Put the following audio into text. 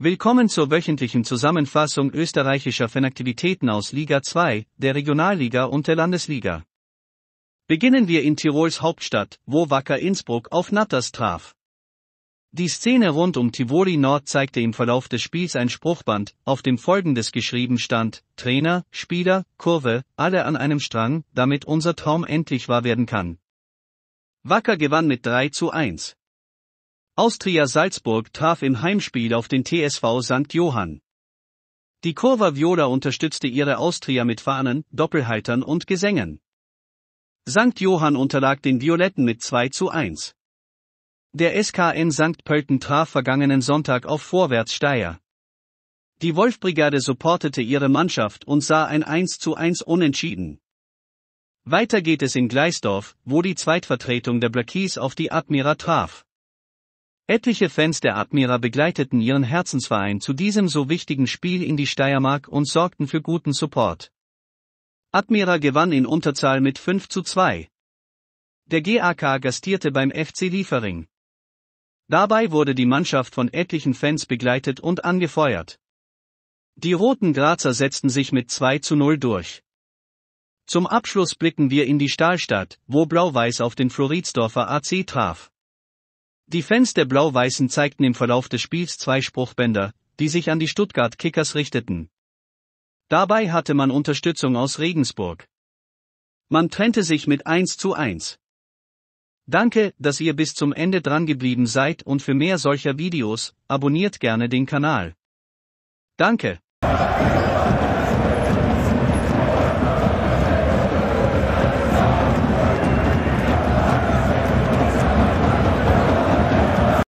Willkommen zur wöchentlichen Zusammenfassung österreichischer Fanaktivitäten aus Liga 2, der Regionalliga und der Landesliga. Beginnen wir in Tirols Hauptstadt, wo Wacker Innsbruck auf Natters traf. Die Szene rund um Tivoli Nord zeigte im Verlauf des Spiels ein Spruchband, auf dem folgendes geschrieben stand, Trainer, Spieler, Kurve, alle an einem Strang, damit unser Traum endlich wahr werden kann. Wacker gewann mit 3 zu 1. Austria Salzburg traf im Heimspiel auf den TSV St. Johann. Die Kurva Viola unterstützte ihre Austria mit Fahnen, Doppelhaltern und Gesängen. St. Johann unterlag den Violetten mit 2 zu 1. Der SKN St. Pölten traf vergangenen Sonntag auf Vorwärts Steyr. Die Wolfbrigade supportete ihre Mannschaft und sah ein 1 zu 1 Unentschieden. Weiter geht es in Gleisdorf, wo die Zweitvertretung der Blackies auf die Admira traf. Etliche Fans der Admira begleiteten ihren Herzensverein zu diesem so wichtigen Spiel in die Steiermark und sorgten für guten Support. Admira gewann in Unterzahl mit 5 zu 2. Der GAK gastierte beim FC Liefering. Dabei wurde die Mannschaft von etlichen Fans begleitet und angefeuert. Die Roten Grazer setzten sich mit 2 zu 0 durch. Zum Abschluss blicken wir in die Stahlstadt, wo Blau-Weiß auf den Floridsdorfer AC traf. Die Fans der Blau-Weißen zeigten im Verlauf des Spiels zwei Spruchbänder, die sich an die Stuttgart Kickers richteten. Dabei hatte man Unterstützung aus Regensburg. Man trennte sich mit 1 zu 1. Danke, dass ihr bis zum Ende dran geblieben seid und für mehr solcher Videos, abonniert gerne den Kanal. Danke.